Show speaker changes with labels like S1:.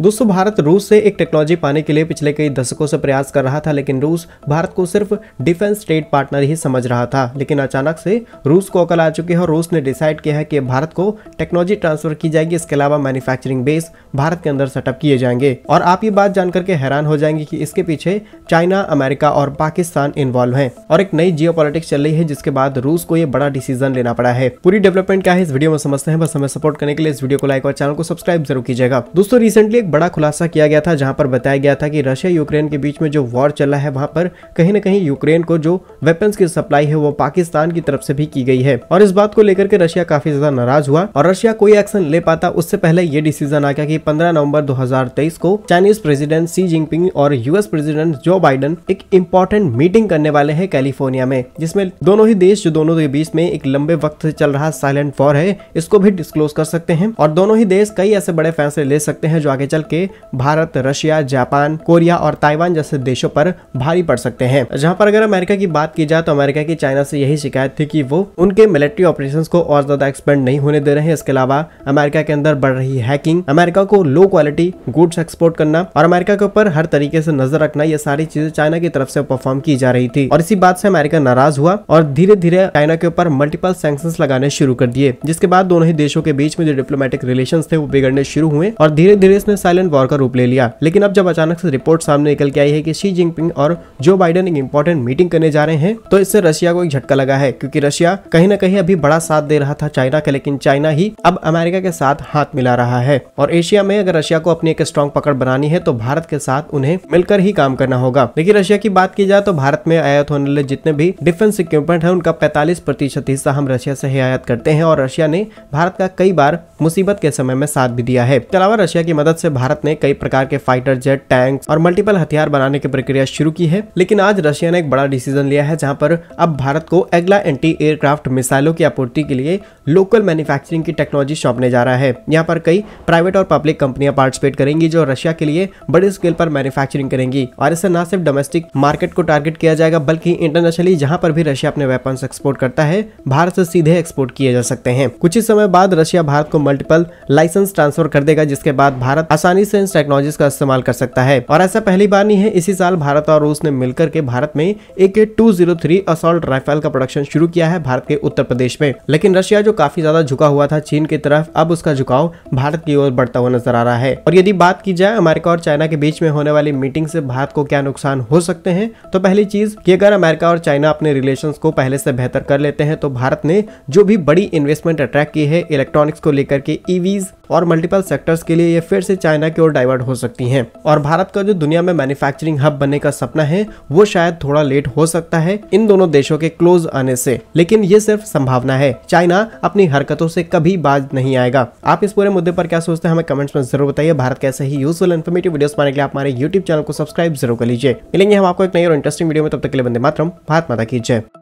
S1: दोस्तों भारत रूस से एक टेक्नोलॉजी पाने के लिए पिछले कई दशकों से प्रयास कर रहा था लेकिन रूस भारत को सिर्फ डिफेंस ट्रेड पार्टनर ही समझ रहा था लेकिन अचानक से रूस को अकल आ चुकी है और रूस ने डिसाइड किया है कि भारत को टेक्नोलॉजी ट्रांसफर की जाएगी इसके अलावा मैन्युफैक्चरिंग बेस भारत के अंदर सेटअप किए जाएंगे और आप ये बात जान करके हैरान हो जाएंगे की इसके पीछे चाइना अमेरिका और पाकिस्तान इन्वॉल्व है और एक नई जियो चल रही है जिसके बाद रूस को ये बड़ा डिसीजन लेना पड़ा है पूरी डेवलपमेंट क्या है इस वीडियो में समझते हैं बस हमें सपोर्ट करने के लिए इस वीडियो को लाइक और चैनल को सब्सक्राइब जरूर कीजिएगा दोस्तों रिसेंटली एक बड़ा खुलासा किया गया था जहां पर बताया गया था कि रशिया यूक्रेन के बीच में जो वॉर चला है वहां पर कहीं ना कहीं यूक्रेन को जो वेपन्स की सप्लाई है वो पाकिस्तान की तरफ से भी की गई है और इस बात को लेकर के रशिया काफी ज्यादा नाराज हुआ और रशिया कोई एक्शन ले पाता उससे पहले ये डिसीजन आ गया की पंद्रह नवम्बर दो को चाइनीज प्रेसिडेंट सी जिनपिंग और यूएस प्रेसिडेंट जो बाइडन एक इम्पोर्टेंट मीटिंग करने वाले है कैलिफोर्निया में जिसमें दोनों ही देश जो दोनों के बीच में एक लंबे वक्त से चल रहा साइलेंट वॉर है इसको भी डिस्कलोज कर सकते हैं और दोनों ही देश कई ऐसे बड़े फैसले ले सकते हैं जो आगे चल के भारत रशिया जापान कोरिया और ताइवान जैसे देशों पर भारी पड़ सकते हैं जहाँ पर अगर अमेरिका की बात की जाए तो अमेरिका की चाइना से यही शिकायत थी कि वो उनके मिलिट्री ऑपरेशन को और ज्यादा एक्सपेंड नहीं होने दे रहे हैं इसके अलावा अमेरिका के अंदर बढ़ रही हैकिंग अमेरिका को लो क्वालिटी गुड्स एक्सपोर्ट करना और अमेरिका के ऊपर हर तरीके से नजर रखना ये सारी चीजें चाइना की तरफ से परफॉर्म की जा रही थी और इसी बात से अमेरिका नाराज हुआ और धीरे धीरे चाइना के ऊपर मल्टीपल सैक्शन लगाने शुरू कर दिए जिसके बाद दोनों ही देशों के बीच में जो डिप्लोमेटिक रिलेशन थे वो बिगड़ने शुरू हुए और धीरे धीरे इसने साइलेंट वॉर का रूप ले लिया लेकिन अब जब अचानक से रिपोर्ट सामने निकल के आई है कि शी जिनपिंग और जो बाइडन एक इम्पोर्टेंट मीटिंग करने जा रहे हैं तो इससे रशिया को एक झटका लगा है क्योंकि रशिया कहीं ना कहीं अभी बड़ा साथ दे रहा था चाइना का लेकिन चाइना ही अब अमेरिका के साथ हाथ मिला रहा है और एशिया में अगर रशिया को अपनी एक स्ट्रॉन्ग पकड़ बनानी है तो भारत के साथ उन्हें मिलकर ही काम करना होगा लेकिन रशिया की बात की जाए तो भारत में आयात होने वाले जितने भी डिफेंस इक्विपमेंट है उनका पैतालीस प्रतिशत हिस्सा हम रशिया से ही आयात करते हैं और रशिया ने भारत का कई बार मुसीबत के समय में साथ भी दिया है इसके अलावा रशिया की मदद से भारत ने कई प्रकार के फाइटर जेट टैंक और मल्टीपल हथियार बनाने की प्रक्रिया शुरू की है लेकिन आज रशिया ने एक बड़ा डिसीजन लिया है जहाँ पर अब भारत को अगला एंटी एयरक्राफ्ट मिसाइलों की आपूर्ति के लिए लोकल मैन्युफैक्चरिंग की टेक्नोलॉजी सौंपने जा रहा है यहाँ पर कई प्राइवेट और पब्लिक कंपनियां पार्टिसिपेट करेंगी जो रशिया के लिए बड़े स्केल पर मैन्युफैक्चरिंग करेंगी और इससे न सिर्फ डोमेस्टिक मार्केट को टारगेट किया जाएगा बल्कि इंटरनेशनली जहाँ पर भी रशिया अपने वेपन एक्सपोर्ट करता है भारत से सीधे एक्सपोर्ट किए जा सकते हैं कुछ ही समय बाद रशिया भारत को मल्टीपल लाइसेंस ट्रांसफर कर देगा जिसके बाद भारत आसानी से इन टेक्नोलॉजीज का इस्तेमाल कर सकता है और ऐसा पहली बार नहीं है इसी साल भारत और रूस ने मिलकर के भारत में A K two zero three assault rifle का प्रोडक्शन शुरू किया है भारत के उत्तर प्रदेश में लेकिन रशिया जो काफी ज्यादा झुका हुआ था चीन की तरफ अब उसका झुकाव भारत की ओर बढ़ता हुआ नजर आ रहा है और यदि बात की जाए अमेरिका और चाइना के बीच में होने वाली मीटिंग से भारत को क्या नुकसान हो सकते हैं तो पहली चीज कि अगर अमेरिका और चाइना अपने रिलेशन को पहले से बेहतर कर लेते हैं तो भारत ने जो भी बड़ी इन्वेस्टमेंट अट्रैक्ट की है इलेक्ट्रॉनिक्स को लेकर के ईवीज e और मल्टीपल सेक्टर्स के लिए ये फिर से चाइना की ओर डाइवर्ट हो सकती हैं और भारत का जो दुनिया में मैन्युफैक्चरिंग हब बनने का सपना है वो शायद थोड़ा लेट हो सकता है इन दोनों देशों के क्लोज आने से लेकिन ये सिर्फ संभावना है चाइना अपनी हरकतों से कभी बाज नहीं आएगा आप इस पूरे मुद्दे पर क्या सोचते हैं हमें कमेंट्स में जरूर बताइए भारत कैसे ही यूजफुल इन्फॉर्मेटिव वीडियो पाने के लिए आप हमारे यूट्यूब चैनल को सब्सक्राइब जरूर कर लीजिए मिलेंगे हम आपको एक नई और इंटरेस्टिंग वीडियो में तब तक के लिए बंदे मातरम भारत माता की जय